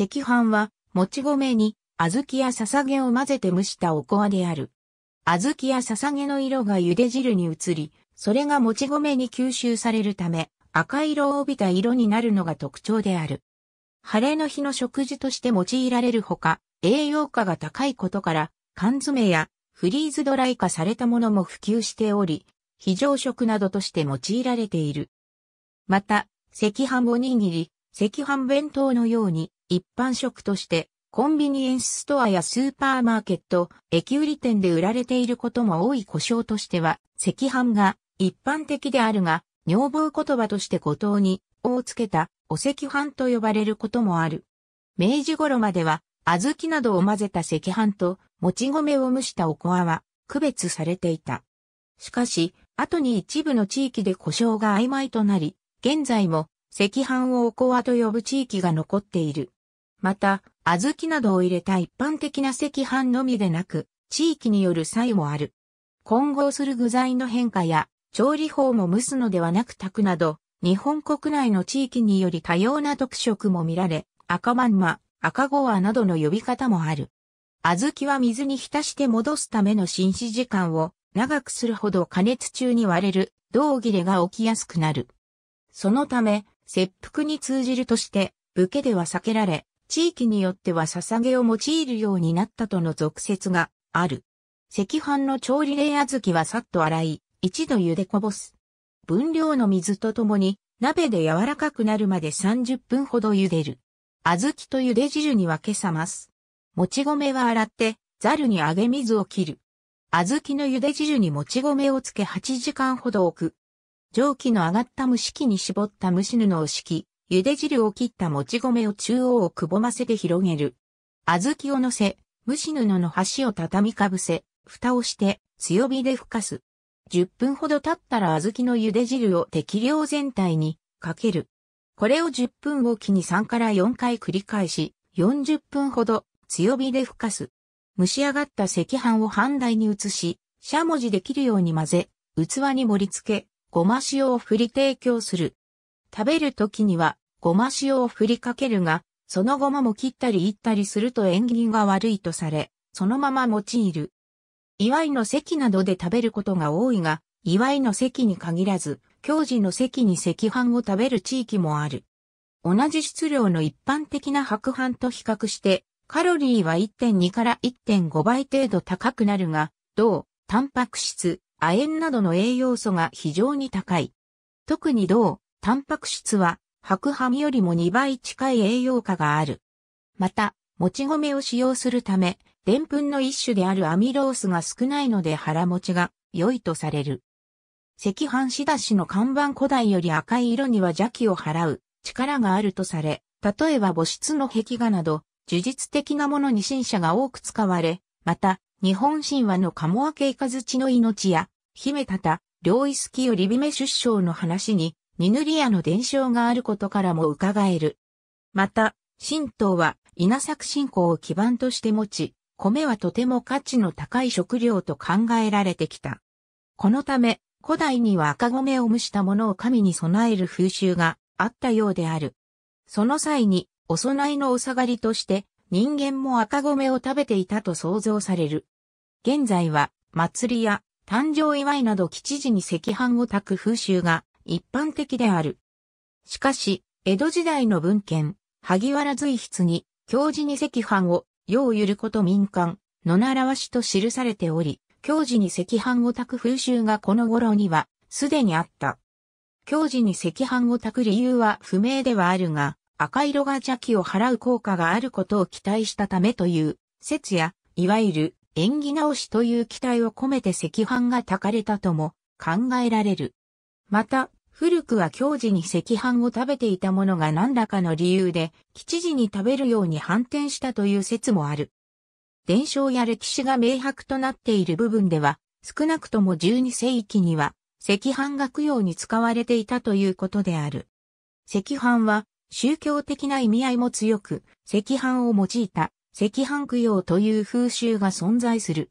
赤飯は、もち米に、小豆や笹毛げを混ぜて蒸したおこわである。小豆や笹毛げの色が茹で汁に移り、それがもち米に吸収されるため、赤色を帯びた色になるのが特徴である。晴れの日の食事として用いられるほか、栄養価が高いことから、缶詰やフリーズドライ化されたものも普及しており、非常食などとして用いられている。また、赤飯おにぎり、赤飯弁当のように、一般食として、コンビニエンスストアやスーパーマーケット、駅売り店で売られていることも多い故障としては、赤飯が一般的であるが、女房言葉として五島に、をつけた、お赤飯と呼ばれることもある。明治頃までは、小豆などを混ぜた赤飯と、もち米を蒸したおこわは、区別されていた。しかし、後に一部の地域で故障が曖昧となり、現在も、赤飯をおこわと呼ぶ地域が残っている。また、小豆などを入れた一般的な赤飯のみでなく、地域による差異もある。混合する具材の変化や、調理法も蒸すのではなく炊くなど、日本国内の地域により多様な特色も見られ、赤まんま、赤ゴアなどの呼び方もある。小豆は水に浸して戻すための浸死時間を長くするほど加熱中に割れる銅切れが起きやすくなる。そのため、切腹に通じるとして、武家では避けられ、地域によっては捧げを用いるようになったとの俗説がある。赤飯の調理冷小豆はさっと洗い、一度茹でこぼす。分量の水とともに、鍋で柔らかくなるまで30分ほど茹でる。小豆と茹で汁に分け冷ます。もち米は洗って、ざるに揚げ水を切る。小豆の茹で汁にもち米をつけ8時間ほど置く。蒸気の上がった蒸し器に絞った蒸し布を敷き、茹で汁を切ったもち米を中央をくぼませて広げる。小豆を乗せ、蒸し布の端を畳みかぶせ、蓋をして強火でふかす。10分ほど経ったら小豆の茹で汁を適量全体にかける。これを10分おきに3から4回繰り返し、40分ほど強火でふかす。蒸し上がった赤飯を半台に移し、しゃもじで切るように混ぜ、器に盛り付け、ごま塩を振り提供する。食べる時には、ごま塩を振りかけるが、そのごまも切ったりいったりすると縁起が悪いとされ、そのまま用いる。祝いの席などで食べることが多いが、祝いの席に限らず、教授の席に赤飯を食べる地域もある。同じ質量の一般的な白飯と比較して、カロリーは1.2から1.5倍程度高くなるが、銅、タンパク質、亜鉛などの栄養素が非常に高い。特に銅、タンパク質は白ハミよりも2倍近い栄養価がある。また、もち米を使用するため、でんぷんの一種であるアミロースが少ないので腹持ちが良いとされる。赤飯仕出しの看板古代より赤い色には邪気を払う力があるとされ、例えば母質の壁画など、呪術的なものに新車が多く使われ、また、日本神話の鴨明イカズチの命や、姫タタ、両イスキよりビメ出生の話にニヌリアの伝承があることからも伺える。また、神道は稲作信仰を基盤として持ち、米はとても価値の高い食料と考えられてきた。このため、古代には赤米を蒸したものを神に備える風習があったようである。その際に、お供えのお下がりとして、人間も赤米を食べていたと想像される。現在は、祭りや誕生祝いなど吉時に赤飯を炊く風習が一般的である。しかし、江戸時代の文献、萩原随筆に、教授に赤飯を、ようゆること民間、野習わしと記されており、教授に赤飯を炊く風習がこの頃には、すでにあった。教授に赤飯を炊く理由は不明ではあるが、赤色が邪気を払う効果があることを期待したためという、説や、いわゆる、縁起直しという期待を込めて赤飯が炊かれたとも考えられる。また、古くは教時に赤飯を食べていたものが何らかの理由で、吉時に食べるように反転したという説もある。伝承や歴史が明白となっている部分では、少なくとも12世紀には、赤飯が供養に使われていたということである。赤飯は、宗教的な意味合いも強く、赤飯を用いた赤飯供養という風習が存在する。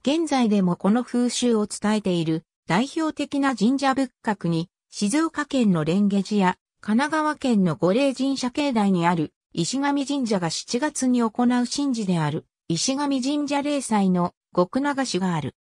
現在でもこの風習を伝えている代表的な神社仏閣に静岡県の蓮華寺や、神奈川県の五霊神社境内にある石神神社が7月に行う神事である石神神社霊祭の極流しがある。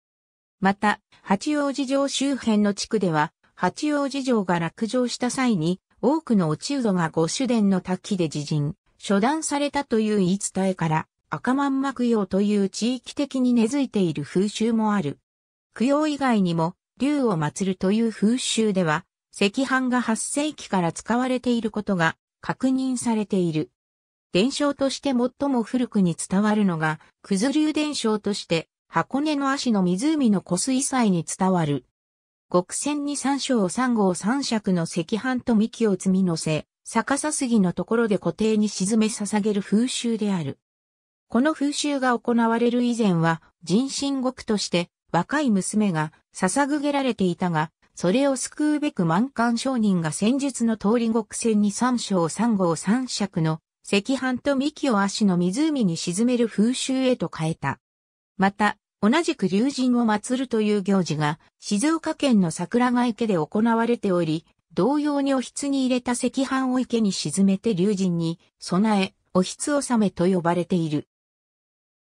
また、八王子城周辺の地区では、八王子城が落城した際に、多くの落ち人が御主殿の滝で自陣、処断されたという言い伝えから、赤満幕養という地域的に根付いている風習もある。供養以外にも、竜を祀るという風習では、石版が8世紀から使われていることが確認されている。伝承として最も古くに伝わるのが、九頭竜伝承として、箱根の足の湖の湖水祭に伝わる。極仙に三章三号三尺の石版と幹を積み乗せ、逆さ杉のところで固定に沈め捧げる風習である。この風習が行われる以前は、人心獄として、若い娘が捧げられていたが、それを救うべく満館商人が戦術の通り極戦に三章三号三尺の赤飯と幹を足の湖に沈める風習へと変えた。また、同じく竜神を祀るという行事が静岡県の桜ヶ池で行われており、同様にお筆に入れた赤飯を池に沈めて竜神に備え、お筆納めと呼ばれている。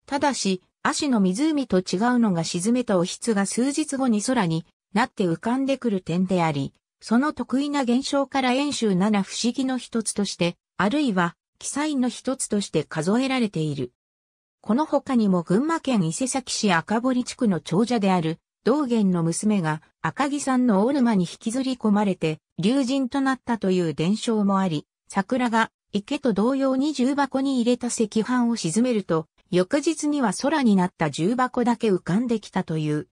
ただし、足の湖と違うのが沈めたお筆が数日後に空になって浮かんでくる点であり、その得意な現象から演習七不思議の一つとして、あるいは、記載の一つとして数えられている。この他にも群馬県伊勢崎市赤堀地区の長者である、道元の娘が赤木さんのオルマに引きずり込まれて、竜人となったという伝承もあり、桜が池と同様に重箱に入れた石板を沈めると、翌日には空になった重箱だけ浮かんできたという。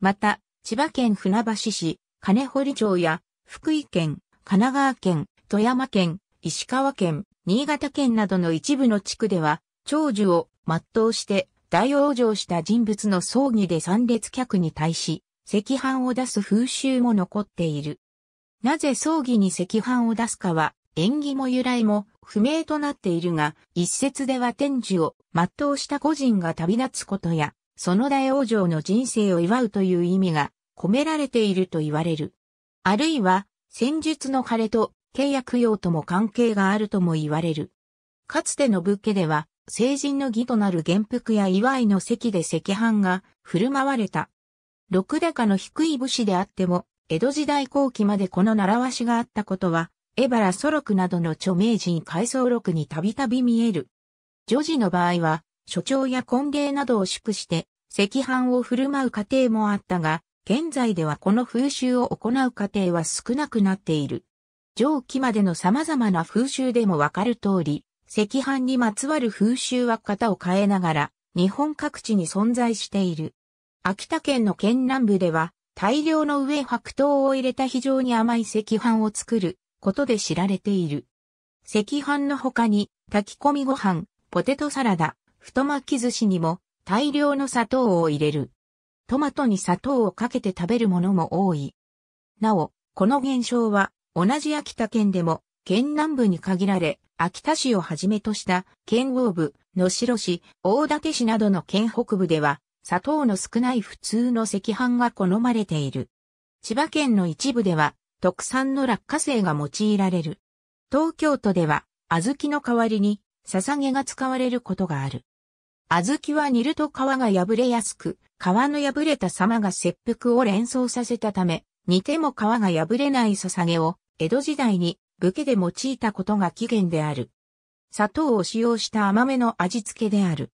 また、千葉県船橋市、金堀町や、福井県、神奈川県、富山県、石川県、新潟県などの一部の地区では、長寿を全うして大往生した人物の葬儀で参列客に対し、赤飯を出す風習も残っている。なぜ葬儀に赤飯を出すかは、縁起も由来も不明となっているが、一説では天寿を全うした個人が旅立つことや、その大往生の人生を祝うという意味が込められていると言われる。あるいは、戦術の晴れと契約用とも関係があるとも言われる。かつての武家では、成人の儀となる元服や祝いの席で赤飯が振る舞われた。六高の低い武士であっても、江戸時代後期までこの習わしがあったことは、江原祖録などの著名人回想録にたびたび見える。女児の場合は、所長や婚礼などを祝して、赤飯を振る舞う過程もあったが、現在ではこの風習を行う過程は少なくなっている。上記までの様々な風習でもわかる通り、赤飯にまつわる風習は型を変えながら、日本各地に存在している。秋田県の県南部では、大量の上白桃を入れた非常に甘い赤飯を作ることで知られている。赤飯の他に、炊き込みご飯、ポテトサラダ、太巻き寿司にも大量の砂糖を入れる。トマトに砂糖をかけて食べるものも多い。なお、この現象は、同じ秋田県でも、県南部に限られ、秋田市をはじめとした県央部、野城市、大館市などの県北部では、砂糖の少ない普通の赤飯が好まれている。千葉県の一部では、特産の落花生が用いられる。東京都では、小豆の代わりに、ささげが使われることがある。小豆は煮ると皮が破れやすく、皮の破れた様が切腹を連想させたため、煮ても皮が破れない捧げを、江戸時代に武家で用いたことが起源である。砂糖を使用した甘めの味付けである。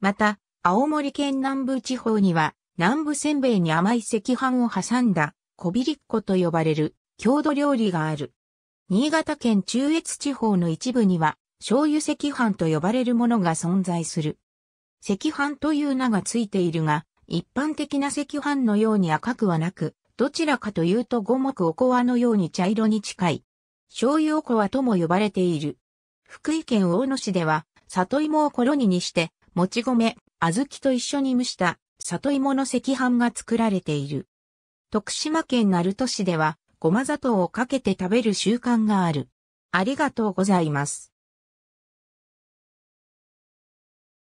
また、青森県南部地方には、南部せんべいに甘い赤飯を挟んだ、こびりっこと呼ばれる、郷土料理がある。新潟県中越地方の一部には、醤油赤飯と呼ばれるものが存在する。赤飯という名がついているが、一般的な赤飯のように赤くはなく、どちらかというと五目おこわのように茶色に近い。醤油おこわとも呼ばれている。福井県大野市では、里芋をコロニにして、もち米、小豆と一緒に蒸した里芋の赤飯が作られている。徳島県鳴門市では、ごま砂糖をかけて食べる習慣がある。ありがとうございます。